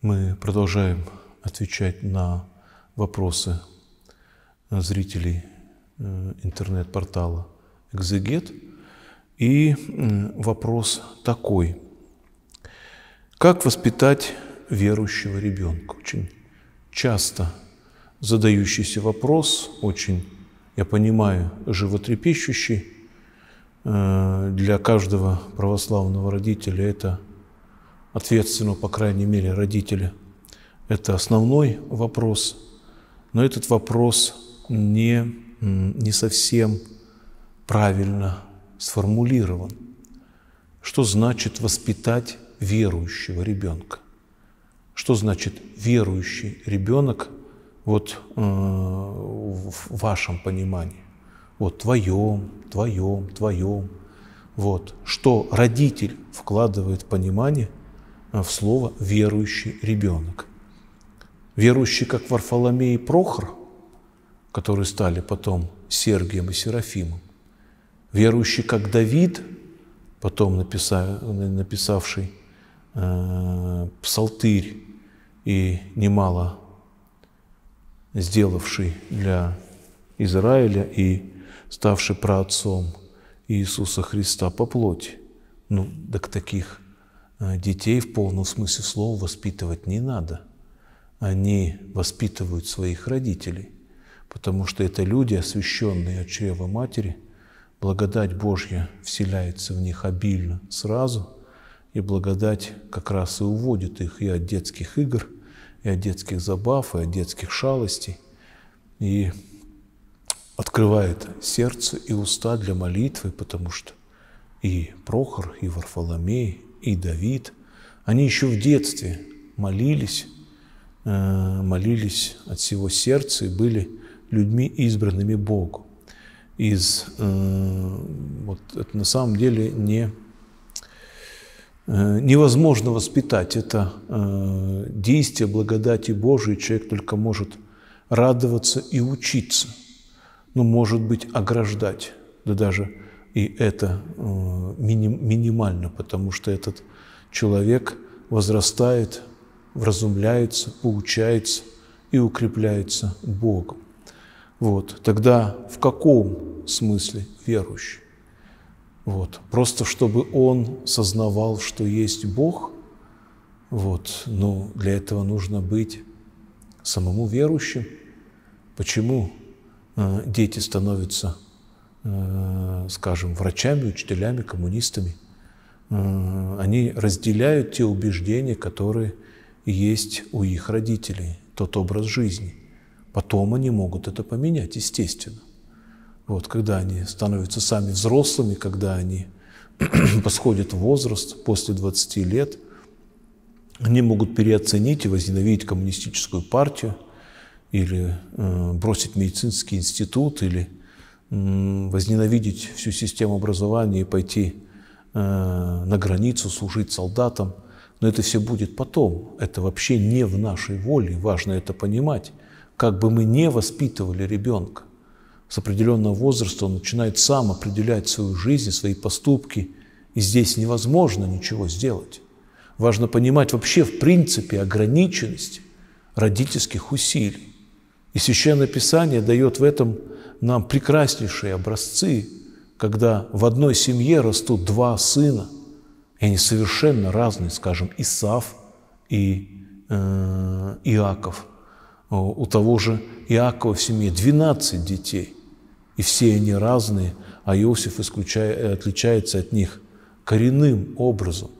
Мы продолжаем отвечать на вопросы зрителей э, интернет-портала «Экзегет». И вопрос такой. Как воспитать верующего ребенка? Очень часто задающийся вопрос, очень, я понимаю, животрепещущий э, для каждого православного родителя – это – ответственного, по крайней мере, родители. Это основной вопрос, но этот вопрос не, не совсем правильно сформулирован. Что значит воспитать верующего ребенка? Что значит верующий ребенок вот э, в вашем понимании? Вот твоем, твоем, твоем. Вот что родитель вкладывает в понимание Э, в слово «верующий ребенок». Верующий, как Варфоломей и Прохор, которые стали потом Сергием и Серафимом. Верующий, как Давид, потом написав, написавший э, псалтырь и немало сделавший для Израиля и ставший праотцом Иисуса Христа по плоти. Ну, так таких а, детей в полном смысле слова воспитывать не надо. Они воспитывают своих родителей, потому что это люди, освященные от чрева матери. Благодать Божья вселяется в них обильно сразу, и благодать как раз и уводит их и от детских игр, и от детских забав, и от детских шалостей, и открывает сердце и уста для молитвы, потому что и Прохор, и Варфоломей, и Давид, они еще в детстве молились, э, молились от всего сердца и были людьми, избранными Богу. Из, э, вот это на самом деле не, э, невозможно воспитать. Это действие благодати Божией. Человек только может радоваться и учиться, но, ну, может быть, ограждать, да даже и это э, миним минимально, потому что этот человек возрастает, вразумляется, поучается и укрепляется Богом. Вот. Тогда в каком смысле верующий? Вот. Просто чтобы он сознавал, что есть Бог, вот. но для этого нужно быть самому верующим. Почему э, дети становятся Э, скажем, врачами, учителями, коммунистами. Э, они разделяют те убеждения, которые есть у их родителей, тот образ жизни. Потом они могут это поменять, естественно. Вот, когда они становятся сами взрослыми, когда они восходят в возраст после 20 лет, они могут переоценить и возненавидеть коммунистическую партию, или э, бросить медицинский институт, или возненавидеть всю систему образования и пойти э, на границу, служить солдатам. Но это все будет потом. Это вообще не в нашей воле. Важно это понимать. Как бы мы не воспитывали ребенка, с определенного возраста он начинает сам определять свою жизнь, свои поступки. И здесь невозможно ничего сделать. Важно понимать вообще в принципе ограниченность родительских усилий. И Священное Писание дает в этом нам прекраснейшие образцы, когда в одной семье растут два сына, и они совершенно разные, скажем, Исав и э, Иаков. У того же Иакова в семье 12 детей, и все они разные, а Иосиф исключая, отличается от них коренным образом.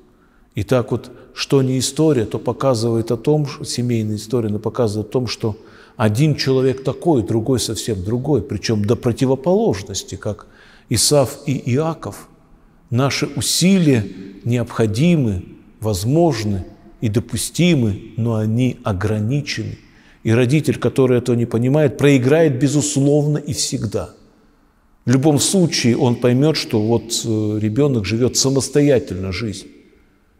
И так вот, что не история, то показывает о том, что, семейная история, но показывает о том, что один человек такой, другой совсем другой, причем до противоположности, как Исав и Иаков. Наши усилия необходимы, возможны и допустимы, но они ограничены. И родитель, который этого не понимает, проиграет безусловно и всегда. В любом случае он поймет, что вот э, ребенок живет самостоятельно жизнь.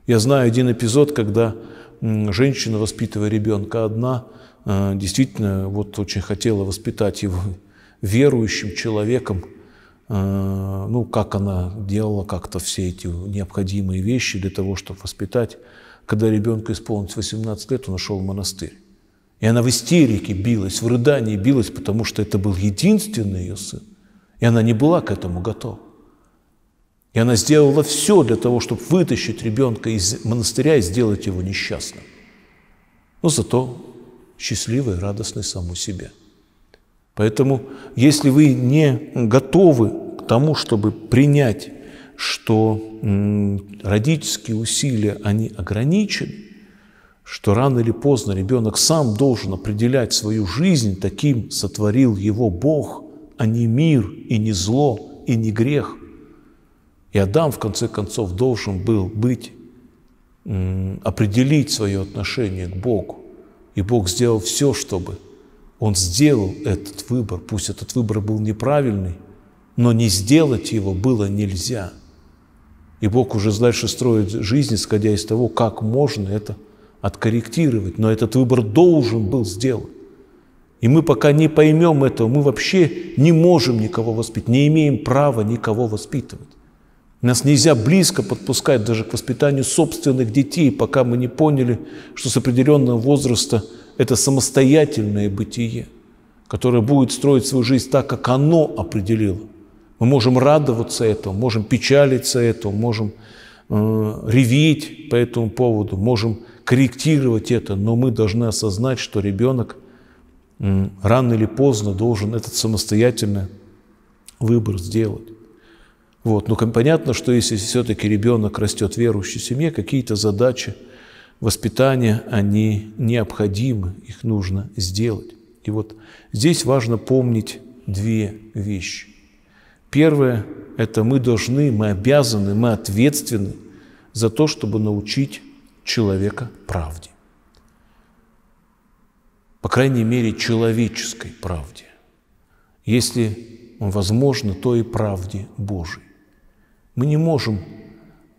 Я знаю один эпизод, когда женщина, воспитывая ребенка одна, э, действительно вот очень хотела воспитать его верующим человеком, э, ну, как она делала как-то все эти необходимые вещи для того, чтобы воспитать. Когда ребенку исполнилось 18 лет, он ушел в монастырь. И она в истерике билась, в рыдании билась, потому что это был единственный ее сын. И она не была к этому готова. И она сделала все для того, чтобы вытащить ребенка из монастыря и сделать его несчастным. Но зато счастливой и радостной саму себе. Поэтому, если вы не готовы к тому, чтобы принять, что родительские усилия, они ограничены, что рано или поздно ребенок сам должен определять свою жизнь, таким сотворил его Бог, а не мир и не зло и не грех – и Адам, в конце концов, должен был быть, определить свое отношение к Богу. И Бог сделал все, чтобы он сделал этот выбор. Пусть этот выбор был неправильный, но не сделать его было нельзя. И Бог уже дальше строит жизнь, исходя из того, как можно это откорректировать. Но этот выбор должен был сделан. И мы пока не поймем этого, мы вообще не можем никого воспитывать, не имеем права никого воспитывать. Нас нельзя близко подпускать даже к воспитанию собственных детей, пока мы не поняли, что с определенного возраста это самостоятельное бытие, которое будет строить свою жизнь так, как оно определило. Мы можем радоваться этому, можем печалиться этому, можем э, реветь по этому поводу, можем корректировать это, но мы должны осознать, что ребенок э, рано или поздно должен этот самостоятельный выбор сделать. Вот. но ну, понятно, что если все-таки ребенок растет в верующей семье, какие-то задачи воспитания, они необходимы, их нужно сделать. И вот здесь важно помнить две вещи. Первое – это мы должны, мы обязаны, мы ответственны за то, чтобы научить человека правде. По крайней мере, человеческой правде. Если возможно, то и правде Божией. Мы не можем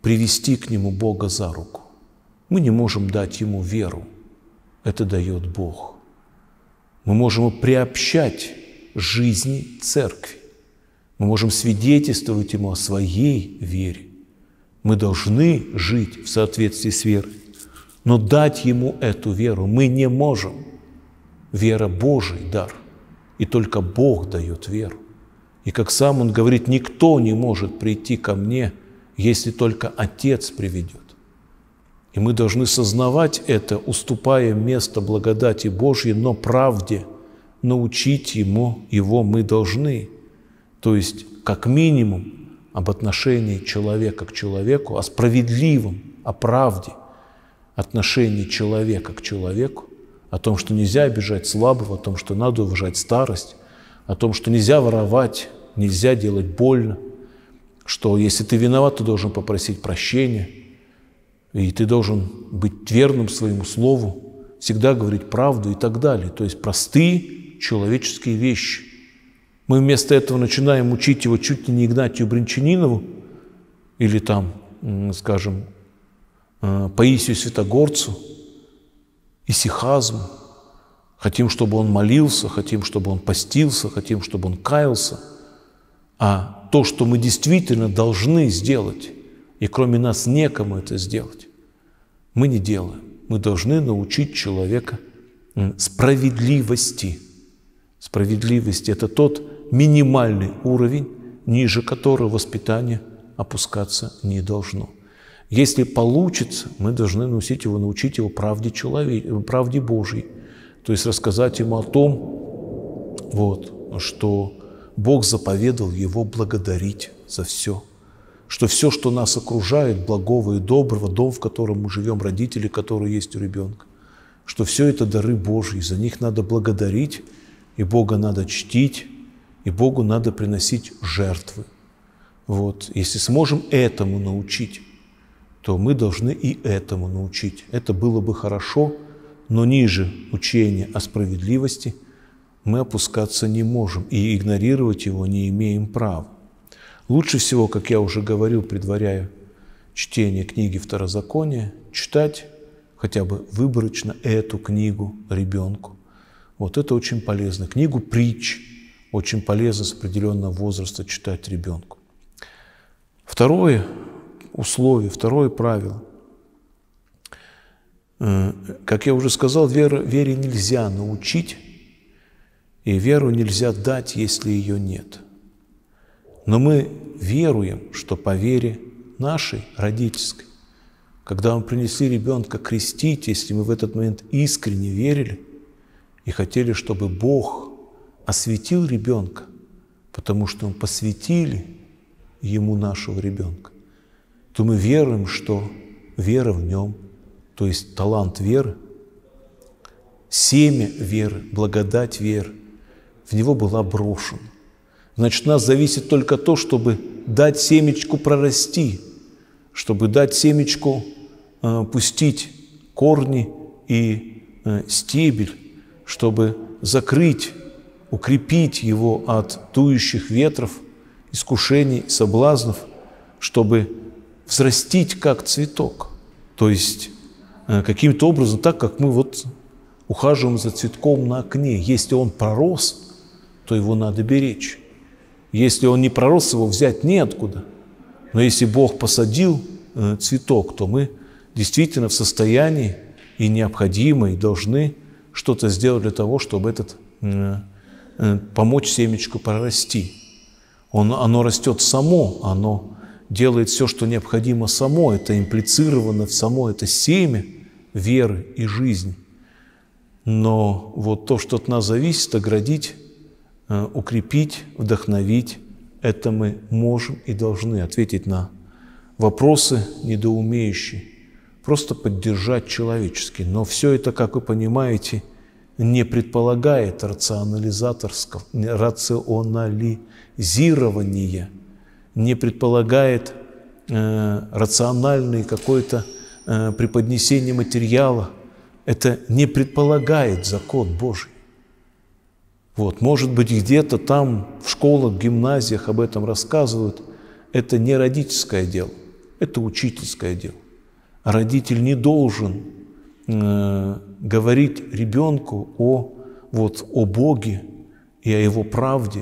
привести к Нему Бога за руку. Мы не можем дать Ему веру. Это дает Бог. Мы можем приобщать жизни церкви. Мы можем свидетельствовать Ему о своей вере. Мы должны жить в соответствии с верой. Но дать Ему эту веру мы не можем. Вера – Божий дар. И только Бог дает веру. И как сам он говорит, никто не может прийти ко мне, если только Отец приведет. И мы должны сознавать это, уступая место благодати Божьей, но правде. Научить ему его мы должны. То есть, как минимум, об отношении человека к человеку, о справедливом, о правде отношении человека к человеку, о том, что нельзя обижать слабого, о том, что надо уважать старость, о том, что нельзя воровать, нельзя делать больно, что если ты виноват, ты должен попросить прощения, и ты должен быть верным своему слову, всегда говорить правду и так далее. То есть простые человеческие вещи. Мы вместо этого начинаем учить его чуть ли не Игнатию Бринчанинову или там, скажем, э, Паисию Святогорцу, Исихазму, Хотим, чтобы он молился, хотим, чтобы он постился, хотим, чтобы он каялся. А то, что мы действительно должны сделать, и кроме нас некому это сделать, мы не делаем. Мы должны научить человека справедливости. Справедливость – это тот минимальный уровень, ниже которого воспитание опускаться не должно. Если получится, мы должны научить его, научить его правде, человек, правде Божьей – то есть рассказать ему о том, вот, что Бог заповедал его благодарить за все. Что все, что нас окружает, благого и доброго, дом, в котором мы живем, родители, которые есть у ребенка, что все это дары Божьи, за них надо благодарить, и Бога надо чтить, и Богу надо приносить жертвы. Вот. Если сможем этому научить, то мы должны и этому научить. Это было бы хорошо – но ниже учения о справедливости мы опускаться не можем и игнорировать его не имеем права. Лучше всего, как я уже говорил, предваряя чтение книги Второзакония, читать хотя бы выборочно эту книгу ребенку. Вот это очень полезно. Книгу притч очень полезно с определенного возраста читать ребенку. Второе условие, второе правило – как я уже сказал, веру, вере нельзя научить, и веру нельзя дать, если ее нет. Но мы веруем, что по вере нашей, родительской, когда мы принесли ребенка крестить, если мы в этот момент искренне верили и хотели, чтобы Бог осветил ребенка, потому что мы посвятили ему нашего ребенка, то мы веруем, что вера в нем – то есть талант веры, семя веры, благодать веры, в него была брошена. Значит, нас зависит только то, чтобы дать семечку прорасти, чтобы дать семечку э, пустить корни и э, стебель, чтобы закрыть, укрепить его от тующих ветров, искушений, соблазнов, чтобы взрастить как цветок, то есть Э, каким-то образом, так как мы вот ухаживаем за цветком на окне. Если он пророс, то его надо беречь. Если он не пророс, его взять неоткуда. Но если Бог посадил э, цветок, то мы действительно в состоянии и необходимо, и должны что-то сделать для того, чтобы этот, э, помочь семечку прорасти. Он, оно растет само, оно делает все, что необходимо само, это имплицировано в само это семя – веры и жизнь. Но вот то, что от нас зависит, оградить, э, укрепить, вдохновить, это мы можем и должны ответить на вопросы недоумеющие, просто поддержать человечески. Но все это, как вы понимаете, не предполагает рационализаторского, рационализирования, не предполагает э, рациональной какой-то Э, преподнесение материала, это не предполагает закон Божий. Вот, может быть, где-то там в школах, гимназиях об этом рассказывают. Это не родительское дело, это учительское дело. Родитель не должен э, говорить ребенку о, вот, о Боге и о Его правде,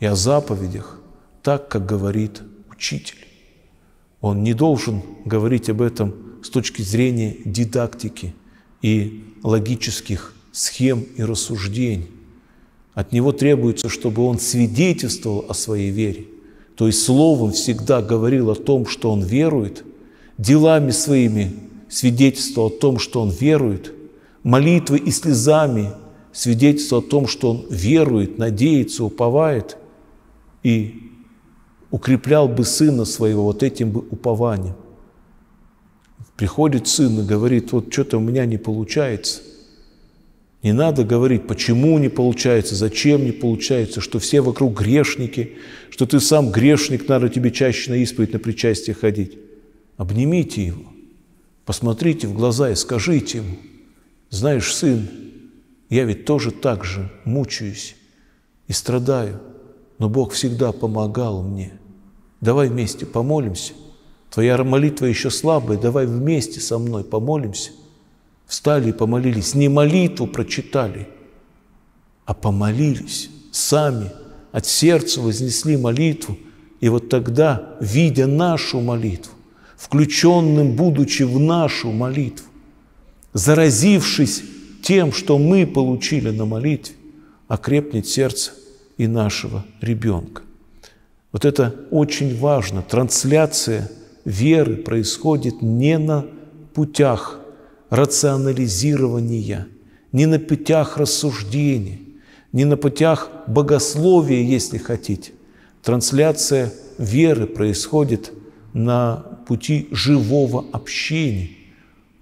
и о заповедях, так, как говорит учитель. Он не должен говорить об этом с точки зрения дидактики и логических схем и рассуждений. От него требуется, чтобы он свидетельствовал о своей вере, то есть словом всегда говорил о том, что он верует, делами своими свидетельствовал о том, что он верует, молитвой и слезами свидетельство о том, что он верует, надеется, уповает, и укреплял бы сына своего вот этим бы упованием. Приходит сын и говорит, вот что-то у меня не получается. Не надо говорить, почему не получается, зачем не получается, что все вокруг грешники, что ты сам грешник, надо тебе чаще на исповедь, на причастие ходить. Обнимите его, посмотрите в глаза и скажите ему, знаешь, сын, я ведь тоже так же мучаюсь и страдаю, но Бог всегда помогал мне. Давай вместе помолимся – Твоя молитва еще слабая, давай вместе со мной помолимся. Встали и помолились. Не молитву прочитали, а помолились сами, от сердца вознесли молитву. И вот тогда, видя нашу молитву, включенным будучи в нашу молитву, заразившись тем, что мы получили на молитве, окрепнет сердце и нашего ребенка. Вот это очень важно, трансляция – веры происходит не на путях рационализирования, не на путях рассуждений, не на путях богословия, если хотите. Трансляция веры происходит на пути живого общения,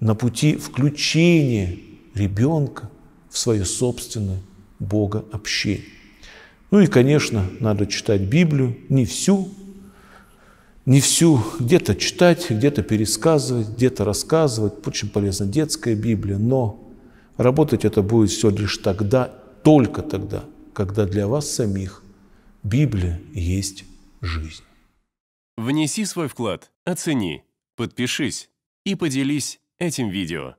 на пути включения ребенка в свое собственное Бога общение. Ну и, конечно, надо читать Библию, не всю, не всю, где-то читать, где-то пересказывать, где-то рассказывать. Очень полезна детская Библия, но работать это будет все лишь тогда, только тогда, когда для вас самих Библия есть жизнь. Внеси свой вклад, оцени, подпишись и поделись этим видео.